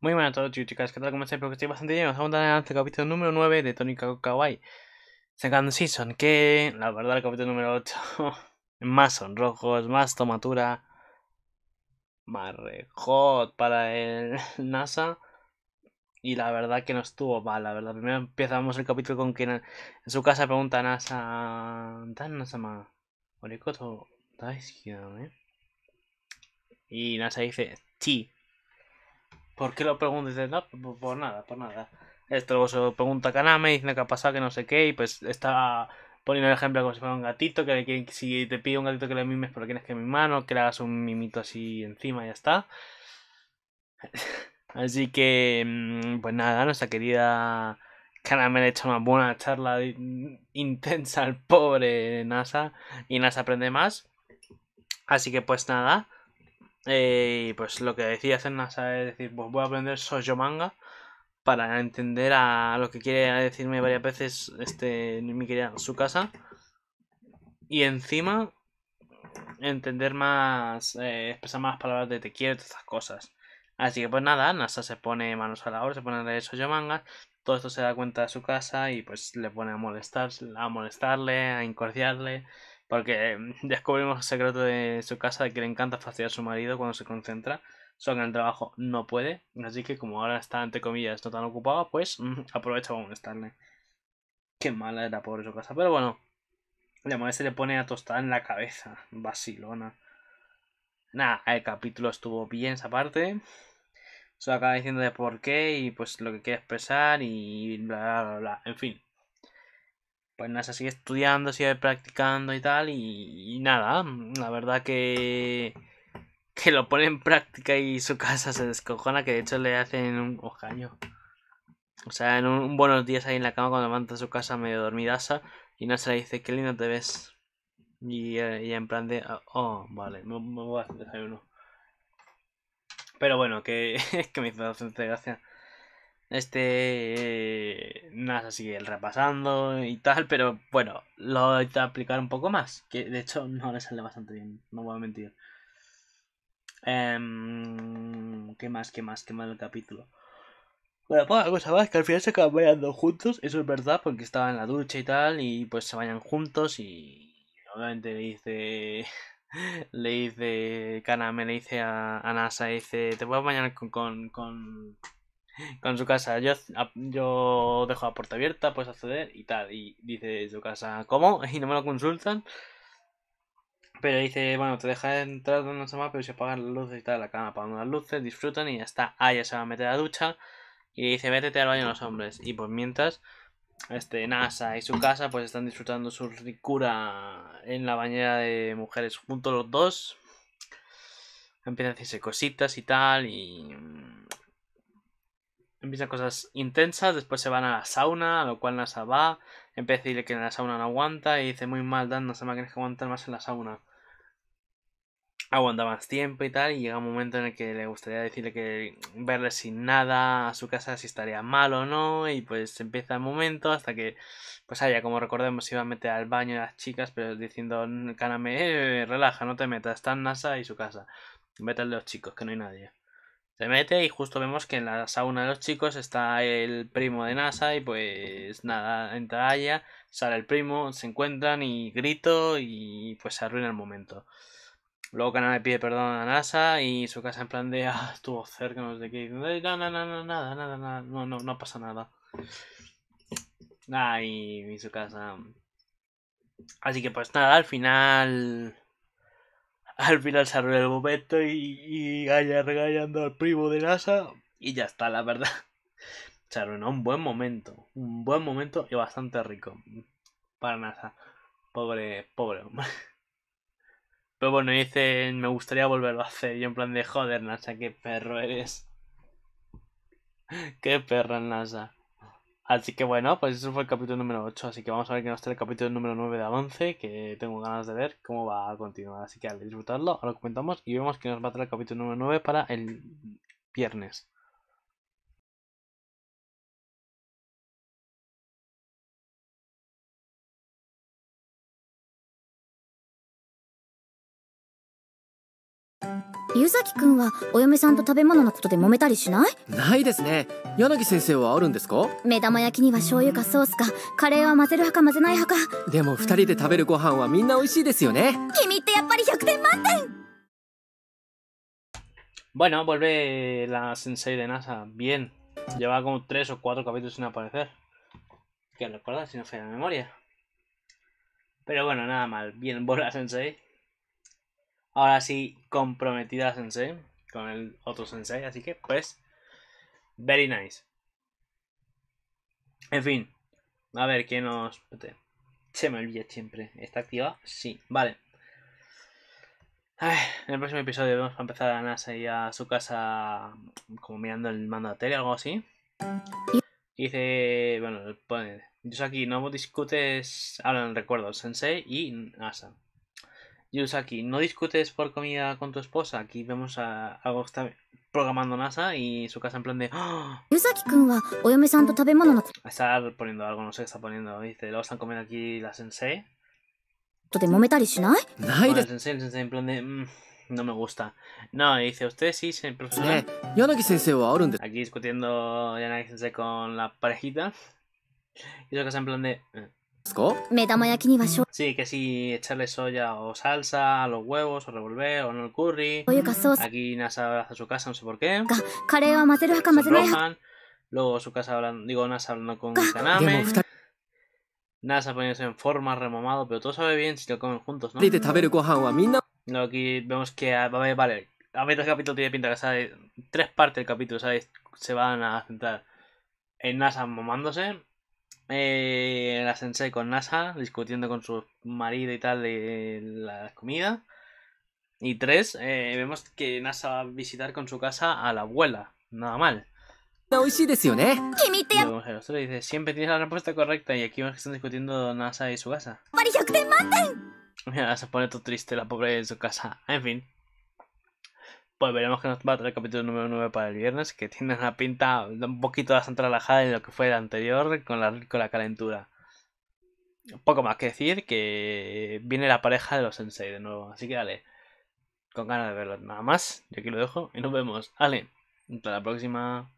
Muy buenas a todos chicos chicas, ¿qué tal? ¿Cómo estáis? porque que bastante bien. Vamos a en el capítulo número 9 de Tony Kawaii. Second Season, que la verdad el capítulo número 8 más sonrojos, más tomatura, más rejot para el NASA. Y la verdad que no estuvo mal, la verdad. Primero empezamos el capítulo con que en su casa pregunta a NASA... ¿Dan NASA más? ¿Orikoto? ¿Dais? Y NASA dice... Sí, ¿Por qué lo preguntas? No, pues, por, nada, por nada. Esto se lo pregunta a Kaname, dice que ha pasado, que no sé qué, y pues está poniendo el ejemplo como si fuera un gatito, que si te pide un gatito que le mimes, pero tienes que mi mano, que le hagas un mimito así encima y ya está. Así que, mm, pues nada, nuestra querida Kaname le ha hecho una buena charla intensa al pobre NASA, y NASA aprende más. Así que pues nada, eh, y pues lo que decía Nasa es decir, pues voy a aprender soyomanga Manga para entender a lo que quiere decirme varias veces este mi querida su casa. Y encima entender más, eh, expresar más palabras de te quiero y todas esas cosas. Así que pues nada, NASA se pone manos a la obra, se pone a leer soyomanga Manga, todo esto se da cuenta de su casa y pues le pone a molestar, a molestarle, a incordiarle, porque em, descubrimos el secreto de su casa de que le encanta fastidiar a su marido cuando se concentra, solo que en el trabajo no puede, así que como ahora está entre comillas no tan ocupado, pues aprovecha para molestarle. Qué mala era pobre su casa, pero bueno, madre se le pone a tostar en la cabeza, Basilona. Nada, el capítulo estuvo bien esa parte. Solo acaba diciendo de por qué y pues lo que quiere expresar y bla bla. bla. En fin, pues nada, sigue estudiando, sigue practicando y tal, y, nada, mm, la verdad que, que lo pone en práctica y su casa se descojona, que de hecho le hacen un ojaño. O sea, en un, buenos días ahí en la cama cuando levanta su casa medio dormidasa, y Nasa le dice, qué lindo te ves. Y ella eh, en plan de, ah, oh, vale, me, voy a hacer uno. Pero bueno, que, que me hizo bastante gracia este eh, NASA sigue el repasando y tal, pero bueno, lo voy a aplicar un poco más, que de hecho no le sale bastante bien, no voy a mentir. Em, ¿Qué más, qué más, qué más el capítulo? Bueno, pues la cosa más que al final se acaban juntos, eso es verdad, porque estaba en la ducha y tal, y pues se vayan juntos y obviamente le dice le dice Caname, le dice a, NASA dice te voy a bañar con, con con su casa. Yo, yo dejo la puerta abierta, puedes acceder y tal. Y dice su casa, ¿cómo? Y no me lo consultan. Pero dice, bueno, te deja entrar donde no se pero si apagan las luces y tal, la cama apagan las luces, disfrutan y ya está. Ah, ya se va a meter a la ducha. Y dice, métete al baño los hombres. Y pues mientras, este, NASA y su casa, pues están disfrutando su ricura en la bañera de mujeres juntos los dos. Empiezan a decirse cositas y tal, y mm, empieza cosas intensas, después se van a la sauna, a lo cual NASA va, empieza a decirle que en la sauna no aguanta y dice muy mal, Dan, no se me que aguantar más en la sauna. Aguanta más tiempo y tal, y llega un momento en el que le gustaría decirle que verle sin nada a su casa si estaría mal o no, y pues empieza el momento hasta que, pues allá, como recordemos, iba a meter al baño a las chicas, pero diciendo, Caname, eh, eh, eh, relaja, no te metas, están NASA y su casa, vete a los chicos, que no hay nadie. Se mete y justo vemos que en la sauna de los chicos está el primo de NASA y pues nada, entra ella, sale el primo, se encuentran y grito y pues se arruina el momento. Luego Canal le pide perdón a NASA y su casa en plan de ah, estuvo cerca, no sé qué. No, no, no, nada, nada, nada, no, no, no pasa nada. Nada y su casa. Así que pues nada, al final al final se arruina el bobeto y, y Gaia al primo de Nasa y ya está, la verdad. Se arruinó un buen momento, un buen momento y bastante rico para Nasa. Pobre, pobre hombre. Pero bueno, dice me gustaría volverlo a hacer. Yo en plan de joder, Nasa, qué perro eres. qué perro, Nasa. Así que bueno, pues eso fue el capítulo número 8, así que vamos a ver que nos trae el capítulo número 9 de avance, que tengo ganas de ver cómo va a continuar, así que al disfrutarlo, ahora lo comentamos y vemos que nos va a traer el capítulo número 9 para el viernes. 湯崎くんはお嫁さんと食べ物のことで揉めたりしないないですね柳先生はあるんですか目玉焼きには醤油かソースかカレーは混ぜる派か混ぜない派かでも2人で食べるご飯はみんな美味しいですよね君ってやっぱり100点満点 Bueno, vuelve la sensei de NASA. Bien. Lleva como tres o cuatro capítulos sin aparecer. Que recuerda si no falla la memoria. Pero bueno, nada mal. Bien, bola sensei. ahora sí comprometida Sensei con el otro Sensei. Así que, pues, very nice. En fin, a ver ¿quién nos. Se me olvida siempre. ¿Está activa? Sí, vale. en el próximo episodio vamos a empezar a NASA y a su casa como mirando el mando de tele algo así. dice, bueno, pone, yo aquí no discutes, hablan recuerdos, Sensei y NASA. Yusaki, no discutes por comida con tu esposa. Aquí vemos a algo que está programando NASA y su casa en plan de. ¡Oh! Está poniendo algo, no sé qué está poniendo. Dice, luego están comiendo aquí la sensei. Bueno, el sensei, el sensei en plan de. Mm, no me gusta. No, dice, usted sí, profesor. Eh, aquí discutiendo Yanagi sensei con la parejita. Y su casa en plan de. Eh, Sí, que si echarle soya o salsa a los huevos o revolver o no el curry. Aquí Nasa a su casa, no sé por qué. Luego su casa hablando, digo Nasa hablando con Kaname. Nasa poniéndose en forma, remomado, pero todo sabe bien si lo comen juntos, ¿no? Luego aquí vemos que, a ah, ver, vale, a ver el capítulo tiene pinta que sabe tres partes del capítulo, ¿sabes? Se van a centrar en Nasa mamándose, eh, la sensei con NASA, discutiendo con su marido y tal de la comida. Y tres, eh, vemos que NASA va a visitar con su casa a la abuela. Nada mal. Eh, dice, siempre tienes la respuesta correcta y aquí vemos que están discutiendo NASA y su casa. Mira, se pone todo triste la pobre de su casa. En fin pues veremos que nos va a traer el capítulo número 9 para el viernes, que tiene una pinta un poquito más relajada de lo que fue el anterior con la, con la calentura. Poco más que decir que viene la pareja de los Sensei de nuevo, así que dale, con ganas de verlo. Nada más, yo aquí lo dejo y nos vemos. Ale, hasta la próxima.